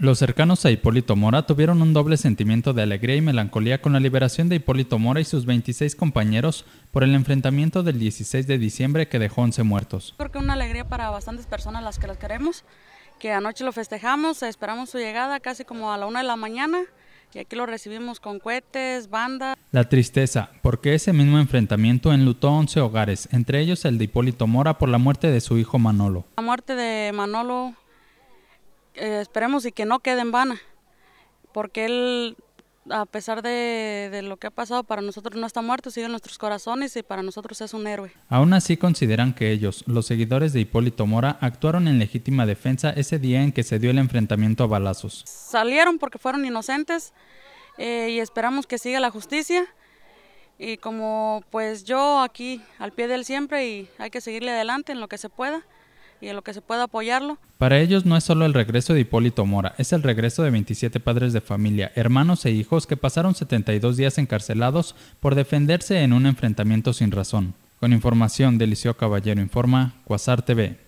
Los cercanos a Hipólito Mora tuvieron un doble sentimiento de alegría y melancolía con la liberación de Hipólito Mora y sus 26 compañeros por el enfrentamiento del 16 de diciembre que dejó 11 muertos. Creo que una alegría para bastantes personas las que las queremos, que anoche lo festejamos, esperamos su llegada casi como a la una de la mañana y aquí lo recibimos con cohetes, bandas. La tristeza, porque ese mismo enfrentamiento enlutó 11 hogares, entre ellos el de Hipólito Mora por la muerte de su hijo Manolo. La muerte de Manolo eh, esperemos y que no quede en vana, porque él, a pesar de, lo que ha pasado, para nosotros no está muerto, sigue en nuestros corazones y para nosotros es un héroe. Aún así consideran que ellos, los seguidores de Hipólito Mora, actuaron en legítima defensa ese día en que se dio el enfrentamiento a balazos. Salieron porque fueron inocentes eh, y esperamos que siga la justicia. Y como pues yo aquí al pie del siempre y hay que seguirle adelante en lo que se pueda y en lo que se pueda apoyarlo. Para ellos no es solo el regreso de Hipólito Mora, es el regreso de 27 padres de familia, hermanos e hijos que pasaron 72 días encarcelados por defenderse en un enfrentamiento sin razón. Con información de Liceo Caballero Informa, Cuasar TV.